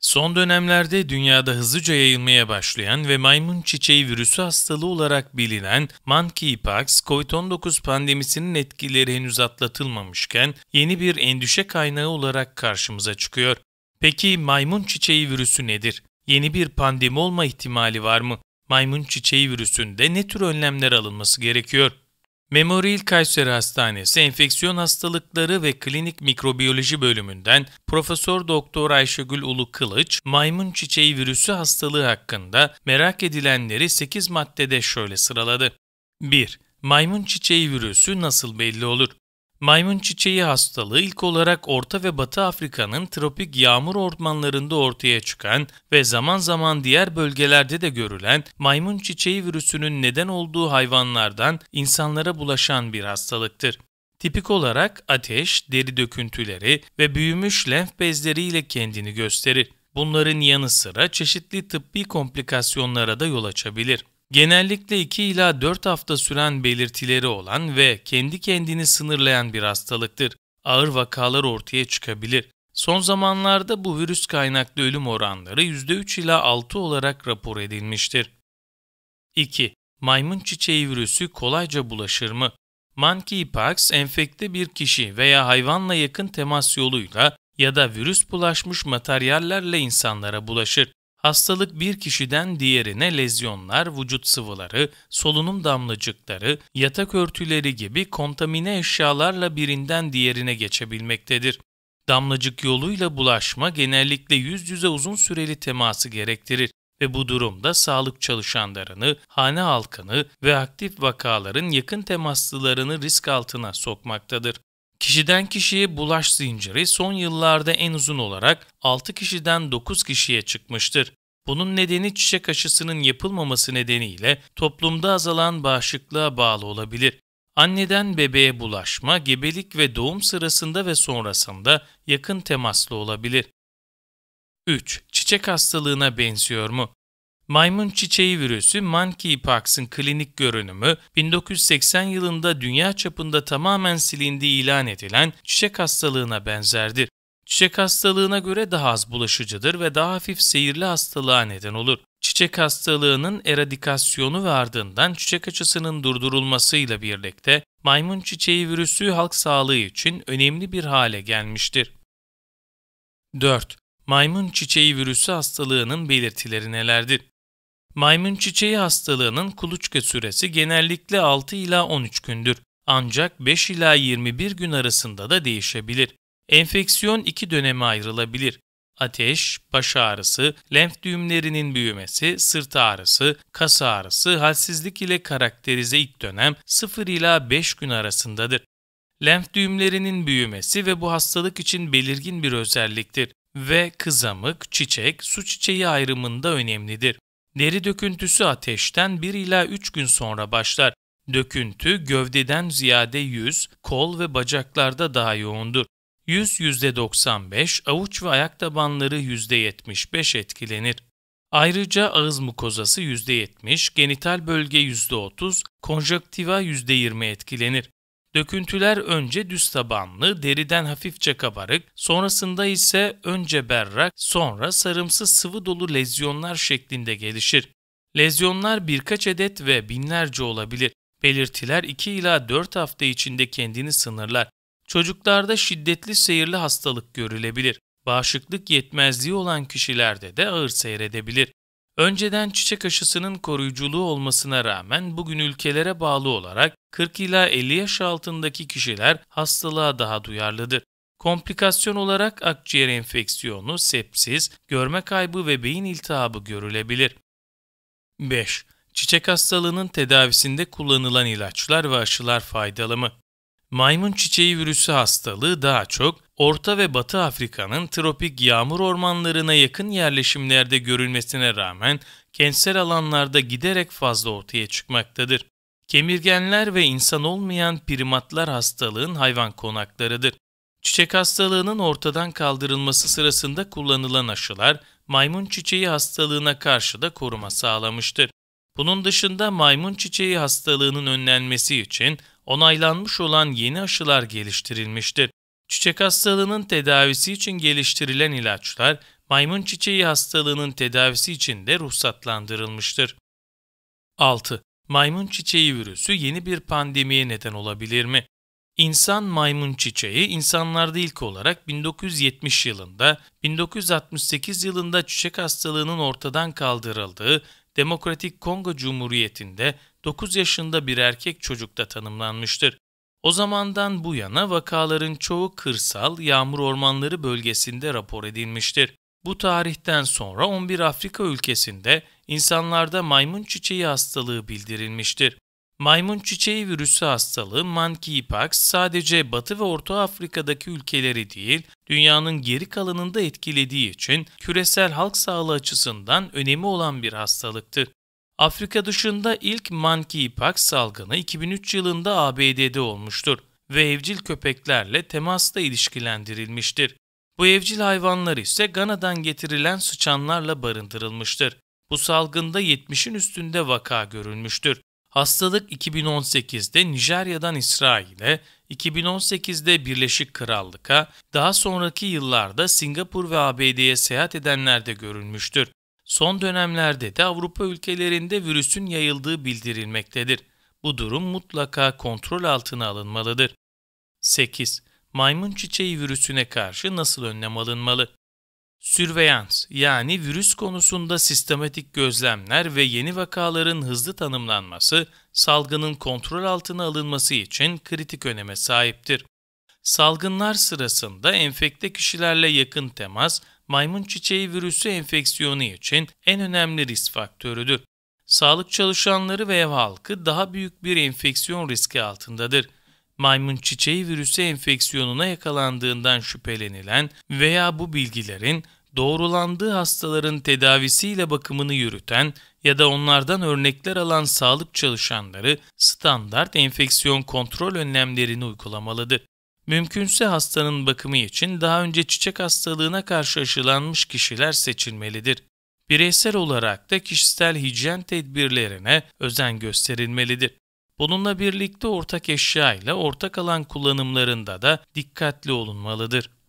Son dönemlerde dünyada hızlıca yayılmaya başlayan ve maymun çiçeği virüsü hastalığı olarak bilinen monkeypox, COVID-19 pandemisinin etkileri henüz atlatılmamışken yeni bir endişe kaynağı olarak karşımıza çıkıyor. Peki maymun çiçeği virüsü nedir? Yeni bir pandemi olma ihtimali var mı? Maymun çiçeği virüsünde ne tür önlemler alınması gerekiyor? Memorial Kayseri Hastanesi Enfeksiyon Hastalıkları ve Klinik Mikrobiyoloji Bölümünden Profesör Doktor Ayşegül Ulu Kılıç, maymun çiçeği virüsü hastalığı hakkında merak edilenleri 8 maddede şöyle sıraladı. 1. Maymun çiçeği virüsü nasıl belli olur? Maymun çiçeği hastalığı ilk olarak Orta ve Batı Afrika'nın tropik yağmur ormanlarında ortaya çıkan ve zaman zaman diğer bölgelerde de görülen maymun çiçeği virüsünün neden olduğu hayvanlardan insanlara bulaşan bir hastalıktır. Tipik olarak ateş, deri döküntüleri ve büyümüş lenf bezleriyle kendini gösterir. Bunların yanı sıra çeşitli tıbbi komplikasyonlara da yol açabilir. Genellikle 2 ila 4 hafta süren belirtileri olan ve kendi kendini sınırlayan bir hastalıktır. Ağır vakalar ortaya çıkabilir. Son zamanlarda bu virüs kaynaklı ölüm oranları %3 ila 6 olarak rapor edilmiştir. 2. Maymun çiçeği virüsü kolayca bulaşır mı? Monkeypox, enfekte bir kişi veya hayvanla yakın temas yoluyla ya da virüs bulaşmış materyallerle insanlara bulaşır. Hastalık bir kişiden diğerine lezyonlar, vücut sıvıları, solunum damlacıkları, yatak örtüleri gibi kontamine eşyalarla birinden diğerine geçebilmektedir. Damlacık yoluyla bulaşma genellikle yüz yüze uzun süreli teması gerektirir ve bu durumda sağlık çalışanlarını, hane halkını ve aktif vakaların yakın temaslılarını risk altına sokmaktadır. Kişiden kişiye bulaş zinciri son yıllarda en uzun olarak 6 kişiden 9 kişiye çıkmıştır. Bunun nedeni çiçek aşısının yapılmaması nedeniyle toplumda azalan bağışıklığa bağlı olabilir. Anneden bebeğe bulaşma, gebelik ve doğum sırasında ve sonrasında yakın temaslı olabilir. 3. Çiçek hastalığına benziyor mu? Maymun çiçeği virüsü monkeypox'ın klinik görünümü 1980 yılında dünya çapında tamamen silindiği ilan edilen çiçek hastalığına benzerdir. Çiçek hastalığına göre daha az bulaşıcıdır ve daha hafif seyirli hastalığa neden olur. Çiçek hastalığının eradikasyonu ve ardından çiçek açısının durdurulmasıyla birlikte maymun çiçeği virüsü halk sağlığı için önemli bir hale gelmiştir. 4. Maymun çiçeği virüsü hastalığının belirtileri nelerdir? Maymun çiçeği hastalığının kuluçka süresi genellikle 6 ila 13 gündür ancak 5 ila 21 gün arasında da değişebilir. Enfeksiyon iki döneme ayrılabilir. Ateş, baş ağrısı, lenf düğümlerinin büyümesi, sırt ağrısı, kas ağrısı, halsizlik ile karakterize ilk dönem 0 ila 5 gün arasındadır. Lenf düğümlerinin büyümesi ve bu hastalık için belirgin bir özelliktir ve kızamık, çiçek, su çiçeği ayrımında önemlidir. Deri döküntüsü ateşten 1 ila 3 gün sonra başlar. Döküntü gövdeden ziyade yüz, kol ve bacaklarda daha yoğundur. Yüz %95, avuç ve ayak tabanları %75 etkilenir. Ayrıca ağız mukozası %70, genital bölge %30, konjaktiva %20 etkilenir. Döküntüler önce düz tabanlı, deriden hafifçe kabarık, sonrasında ise önce berrak, sonra sarımsı sıvı dolu lezyonlar şeklinde gelişir. Lezyonlar birkaç adet ve binlerce olabilir. Belirtiler 2 ila 4 hafta içinde kendini sınırlar. Çocuklarda şiddetli seyirli hastalık görülebilir. Bağışıklık yetmezliği olan kişilerde de ağır seyredebilir. Önceden çiçek aşısının koruyuculuğu olmasına rağmen bugün ülkelere bağlı olarak 40 ila 50 yaş altındaki kişiler hastalığa daha duyarlıdır. Komplikasyon olarak akciğer enfeksiyonu, sepsis, görme kaybı ve beyin iltihabı görülebilir. 5. Çiçek hastalığının tedavisinde kullanılan ilaçlar ve aşılar faydalı mı? Maymun çiçeği virüsü hastalığı daha çok Orta ve Batı Afrika'nın tropik yağmur ormanlarına yakın yerleşimlerde görülmesine rağmen kentsel alanlarda giderek fazla ortaya çıkmaktadır. Kemirgenler ve insan olmayan primatlar hastalığın hayvan konaklarıdır. Çiçek hastalığının ortadan kaldırılması sırasında kullanılan aşılar maymun çiçeği hastalığına karşı da koruma sağlamıştır. Bunun dışında maymun çiçeği hastalığının önlenmesi için onaylanmış olan yeni aşılar geliştirilmiştir. Çiçek hastalığının tedavisi için geliştirilen ilaçlar, maymun çiçeği hastalığının tedavisi için de ruhsatlandırılmıştır. 6. Maymun çiçeği virüsü yeni bir pandemiye neden olabilir mi? İnsan maymun çiçeği insanlarda ilk olarak 1970 yılında, 1968 yılında çiçek hastalığının ortadan kaldırıldığı Demokratik Kongo Cumhuriyeti'nde 9 yaşında bir erkek çocukta tanımlanmıştır. O zamandan bu yana vakaların çoğu kırsal, yağmur ormanları bölgesinde rapor edilmiştir. Bu tarihten sonra 11 Afrika ülkesinde insanlarda maymun çiçeği hastalığı bildirilmiştir. Maymun çiçeği virüsü hastalığı monkeypox sadece Batı ve Orta Afrika'daki ülkeleri değil, dünyanın geri kalanında etkilediği için küresel halk sağlığı açısından önemi olan bir hastalıktı. Afrika dışında ilk monkeypox salgını 2003 yılında ABD'de olmuştur ve evcil köpeklerle temasla ilişkilendirilmiştir. Bu evcil hayvanlar ise Gana'dan getirilen sıçanlarla barındırılmıştır. Bu salgında 70'in üstünde vaka görülmüştür. Hastalık 2018'de Nijerya'dan İsrail'e, 2018'de Birleşik Krallık'a, daha sonraki yıllarda Singapur ve ABD'ye seyahat edenlerde görülmüştür. Son dönemlerde de Avrupa ülkelerinde virüsün yayıldığı bildirilmektedir. Bu durum mutlaka kontrol altına alınmalıdır. 8. Maymun çiçeği virüsüne karşı nasıl önlem alınmalı? Sürveyans yani virüs konusunda sistematik gözlemler ve yeni vakaların hızlı tanımlanması salgının kontrol altına alınması için kritik öneme sahiptir. Salgınlar sırasında enfekte kişilerle yakın temas, maymun çiçeği virüsü enfeksiyonu için en önemli risk faktörüdür. Sağlık çalışanları ve ev halkı daha büyük bir enfeksiyon riski altındadır maymun çiçeği virüsü enfeksiyonuna yakalandığından şüphelenilen veya bu bilgilerin doğrulandığı hastaların tedavisiyle bakımını yürüten ya da onlardan örnekler alan sağlık çalışanları standart enfeksiyon kontrol önlemlerini uygulamalıdır. Mümkünse hastanın bakımı için daha önce çiçek hastalığına karşı aşılanmış kişiler seçilmelidir. Bireysel olarak da kişisel hijyen tedbirlerine özen gösterilmelidir. Bununla birlikte ortak eşya ile ortak alan kullanımlarında da dikkatli olunmalıdır.